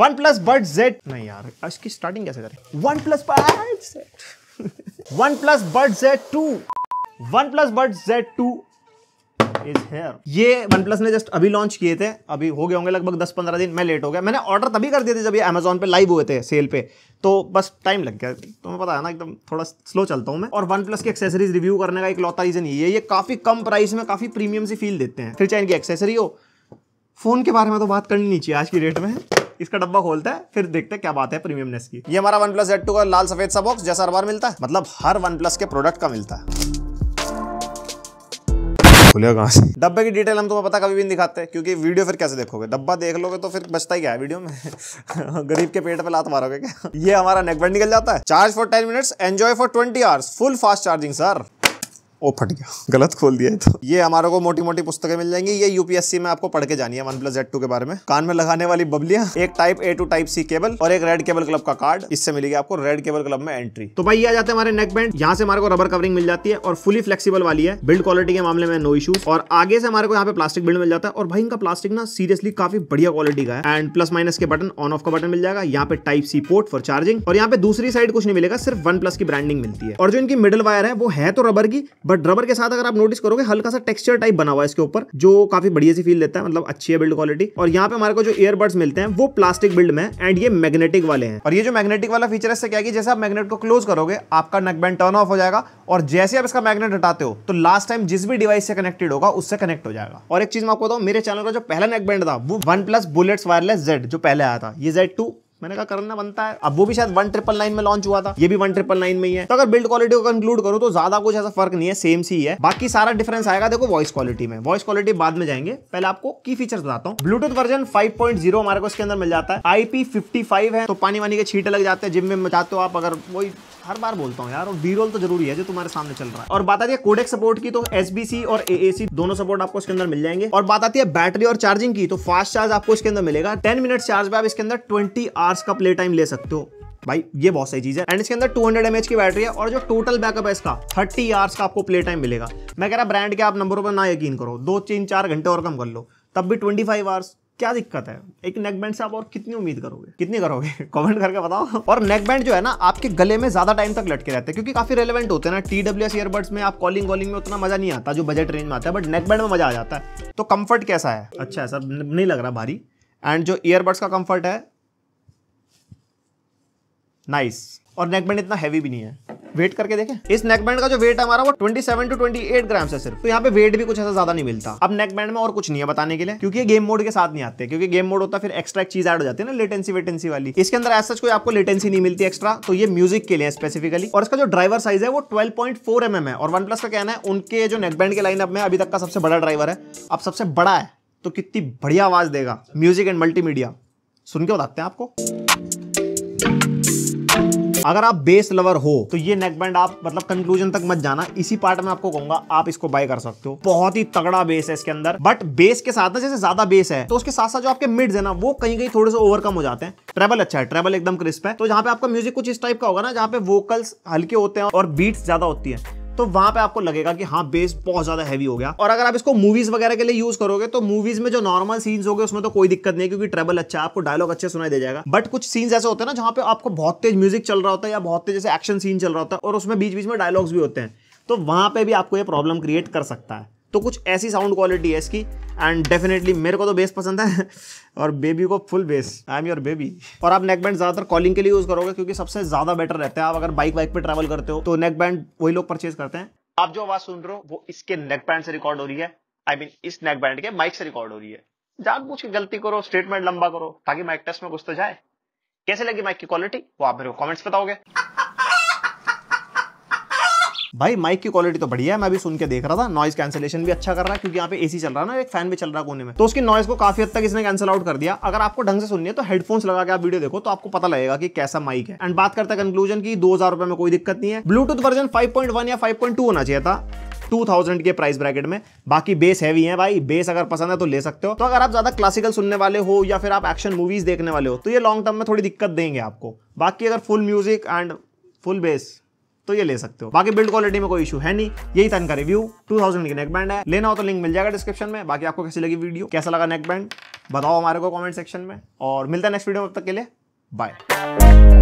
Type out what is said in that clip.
one plus bird Z नहीं यार इसकी स्टार्टिंग कैसे करें one plus bird Z one plus bird Z to one plus bird Z two is here ये one plus ने just अभी लॉन्च किए थे अभी हो गए होंगे लगभग दस पंद्रह दिन मैं लेट हो गया मैंने ऑर्डर तभी कर दिए थे जब ये अमेजोन पे लाइव हुए थे सेल पे तो बस टाइम लग गया तुम्हें पता है ना एकदम थोड़ा स्लो चलता हूँ मैं और वन प्लस की एक्सेसरीज रिव्यू करने का एक लौता रीजन ये है ये काफ़ी कम प्राइस में काफ़ी प्रीमियम सी फील देते हैं फिर चाहे इनकी एक्सेसरी हो फ़ोन के बारे में तो बात करनी नहीं चाहिए आज की डेट में इसका डब्बा खोलते हैं फिर देखते हैं क्या बात है प्रीमियमनेस की ये हमारा वन प्लस का लाल सफेद सा बॉक्स जैसा हर बार मिलता है मतलब हर वन प्लस के प्रोडक्ट का मिलता है डब्बे की डिटेल हम तुम्हें पता कभी भी नहीं दिखाते क्योंकि वीडियो फिर कैसे देखोगे डब्बा देख लोगे तो फिर बचता ही क्या है वीडियो में गरीब के पेट पे लात मारोगे क्या ये हमारा नेकबैंड निकल जाता है charge for ten minutes enjoy for twenty hours full fast charging sir ओ फट गया गलत खोल दिया तो ये हमारे को मोटी मोटी पुस्तकें मिल जाएंगी ये यूपीएससी में आपको पढ़ के जानी है वन प्लस जेड टू के बारे में कान में लगाने वाली बबलियां एक type A to type C cable और एक रेड केबल क्लब का कार्ड इससे मिलेगी आपको रेड केबल क्लब में एंट्री तो भाई ये आ जाते हैं हमारे नेक बैंड यहाँ से हमारे को रबर कवरिंग मिल जाती है और फुली फ्लेक्सीबल वाली है बिल्ड क्वालिटी के मामले में नो इशू और आगे से हमारे को यहाँ पे प्लास्टिक बिल्ड मिल जाता है और भाई इनका प्लास्टिक ना सीरियसली काफी बढ़िया क्वालिटी का है एंड प्लस माइनस के बटन ऑन ऑफ का बटन मिल जाएगा यहाँ पे type C port for charging और यहाँ पे दूसरी साइड कुछ नहीं मिलेगा सिर्फ वन प्लस की ब्रांडिंग मिलती है और जो इनकी मिडल वायर है वो है तो रबर की बट रबर के साथ अगर आप नोटिस करोगे हल्का सा टेक्सचर टाइप बना हुआ है इसके ऊपर जो काफी बढ़िया सी फील देता है मतलब अच्छी है बिल्ड क्वालिटी और यहाँ पे हमारे को जो ईयरबड्स मिलते हैं वो प्लास्टिक बिल्ड में एंड ये मैग्नेटिक वाले हैं और ये जो मैग्नेटिक वाला फीचर है इससे क्या कि जैसे आप मैग्नेट को क्लोज करोगे आपका नकबैंड टर्न ऑफ हो जाएगा और जैसे आप इसका मैग्नेट हटाते हो तो लास्ट टाइम जिस भी डिवाइस से कनेक्टेड होगा उससे कनेक्ट हो जाएगा और एक चीज मैं आपको बताऊँ मेरे चैनल का जो पहला नेकबैंड था वो OnePlus Bullets Wireless Z जो पहले आया था ये जेड टू मैंने कहा करना बनता है अब वो भी शायद वन ट्रिपल नाइन में लॉन्च हुआ था ये भी वन ट्रिपल नाइन में ही है तो अगर बिल्ड क्वालिटी को कंक्लूड करो तो ज्यादा कुछ ऐसा फर्क नहीं है सेम सी है बाकी सारा डिफरेंस आएगा देखो वॉइस क्वालिटी में वॉइस क्वालिटी बाद में जाएंगे पहले आपको की फीचर्स बताता हूँ ब्लूटूथ वर्जन फाइव हमारे को इसके अंदर मिल जाता है आईपी फाइव है तो पानी वानी के छीटे लग जाते हैं जिम में जाते हो आप अगर वही हर बार बोलता हूँ यार और बी रोल तो जरूरी है जो तुम्हारे सामने चल रहा है और बात आती है कोडेक सपोर्ट की तो एस और ए दोनों सपोर्ट आपको इसके अंदर मिल जाएंगे और बात आती है बैटरी और चार्जिंग की तो फास्ट चार्ज आपको इसके अंदर मिलेगा टेन मिनट चार्ज में आप इसके अंदर ट्वेंटी आवर्स का प्ले टाइम ले सकते हो भाई ये बहुत सही चीज है एंड इसके अंदर 200 हंड्रेड की बैटरी है और जो टोटल बैकअप है इसका 30 आवर्स का आपको प्ले टाइम मिलेगा मैं कह रहा ब्रांड के आप नंबरों पर ना यकीन करो दो तीन चार घंटे और कम कर लो तब भी 25 फाइव आवर्स क्या दिक्कत है एक नेक बैंड से आप और कितनी उम्मीद करोगे कितनी करोगे कमेंट करके बताओ और नेक बैंड जो है ना आपके गले में ज्यादा टाइम तक लटके रहते हैं क्योंकि काफी रेलेवेंट होते हैं ना टी डब्ल्यू एस ईयरबड्स में आप कॉलिंग वॉलिंग में उतना मजा नहीं आता जो बजट रेंज में आता है बट नेक बैंड में मजा आ जाता है तो कंफर्ट कैसा है अच्छा है सर नहीं लग रहा भारी एंड जो ईयरबड्स का कंफर्ट है नाइस और नेक बैंड इतना हैवी भी नहीं है वेट करके देखें इस नेक बैंड का जो वेट है हमारा वो 27 टू 28 ग्राम है सिर्फ तो यहाँ पे वेट भी कुछ ऐसा ज्यादा नहीं मिलता अब नेक बैंड में और कुछ नहीं है बताने के लिए क्योंकि ये गेम मोड के साथ नहीं आते क्योंकि गेम मोड होता फिर एक्स्ट्रा एक चीज एड हो जाती है ना लेटेंसी वेटेंसी वाली इसके अंदर ऐसा कोई आपको लेटेंसी नहीं मिलती एक्स्ट्रा तो ये म्यूजिक के लिए स्पेसिफिकली और इसका जो ड्राइवर साइज है वो ट्वेल्व पॉइंट mm है और वन प्लस का कहना है उनके जो नेकबैंड के लाइनअप में अभी तक का सबसे बड़ा ड्राइवर है अब सबसे बड़ा है तो कितनी बढ़िया आवाज देगा म्यूजिक एंड मल्टीमीडिया सुन के बताते हैं आपको अगर आप बेस लवर हो तो ये नेकबैंड आप मतलब कंक्लूजन तक मत जाना इसी पार्ट में आपको कहूंगा आप इसको बाय कर सकते हो बहुत ही तगड़ा बेस है इसके अंदर बट बेस के साथ ना जैसे ज्यादा बेस है तो उसके साथ साथ जो आपके मिड्स है ना वो कहीं कहीं थोड़े से ओवरकम हो जाते हैं ट्रेबल अच्छा है ट्रेबल एकदम क्रिस्प है तो जहाँ पे आपका म्यूजिक कुछ इस टाइप का होगा ना जहाँ पे वोकल्स हल्के होते हैं और बीट्स ज्यादा होती है तो वहां पे आपको लगेगा कि हाँ बेस बहुत ज्यादा हैवी हो गया और अगर आप इसको मूवीज वगैरह के लिए यूज करोगे तो मूवीज में जो नॉर्मल सीन्स हो गए उसमें तो कोई दिक्कत नहीं क्योंकि ट्रेबल अच्छा है आपको डायलॉग अच्छे सुनाई दे जाएगा बट कुछ सीन्स ऐसे होते हैं ना जहाँ पे आपको बहुत तेज म्यूजिक चल रहा होता है या बहुत तेज एक्शन सीन चल रहा होता है और उसमें बीच बीच में डायलॉग्स भी होते हैं तो वहां पर भी आपको ये प्रॉब्लम क्रिएट कर सकता है तो कुछ ऐसी साउंड क्वालिटी है इसकी एंड डेफिनेटली मेरे को तो बेस पसंद है और बेबी को full bass I am your baby और आप नेक बैंड ज़्यादातर कॉलिंग के लिए यूज़ करोगे क्योंकि सबसे ज़्यादा बेटर रहता है आप अगर बाइक वाइक पे ट्रेवल करते हो तो नेक बैंड वही लोग परचेज करते हैं आप जो आवाज़ सुन रहे हो वो इसके नेक बैंड से रिकॉर्ड हो रही है आई I मीन mean, इस नेक बैंड के माइक से रिकॉर्ड हो रही है जान पूछ गलती करो स्टेटमेंट लंबा करो ताकि माइक टेस्ट में घुस तो जाए कैसे लगी माइक की क्वालिटी वो आप मेरे को कॉमेंट्स बताओगे भाई माइक की क्वालिटी तो बढ़िया है मैं भी सुन के देख रहा था नॉइस कैंसिलेशन भी अच्छा कर रहा है क्योंकि यहाँ पे एसी चल रहा है ना एक फैन भी चल रहा है कोने में तो उसकी नॉइस को काफी हद तक इसने कैंसिल आउट कर दिया अगर आपको ढंग से सुननी है तो हेडफोन्स लगा के आप वीडियो देखो तो आपको पता लगेगा कि कैसा माइक है एंड बात करते हैं कंक्लूजन की दो में कोई दिक्कत नहीं है ब्लूटूथ वर्जन फाइव या फाइव होना चाहिए था 2000 के प्राइस ब्रैकेट में बाकी बेस हैवी है भाई बेस अगर पसंद है तो ले सकते हो तो अगर आप ज्यादा क्लासिकल सुनने वाले हो या फिर आप एक्शन मूवीज देखने वाले हो तो ये लॉन्ग टर्म में थोड़ी दिक्कत देंगे आपको बाकी अगर full music and full bass तो ये ले सकते हो बाकी बिल्ड क्वालिटी में कोई इशू है नहीं यही था इनका रिव्यू 2000 की नेक बैंड है लेना हो तो लिंक मिल जाएगा डिस्क्रिप्शन में बाकी आपको कैसी लगी वीडियो कैसा लगा नेक बैंड बताओ हमारे को कमेंट सेक्शन में और मिलता है नेक्स्ट वीडियो में तब तक के लिए बाय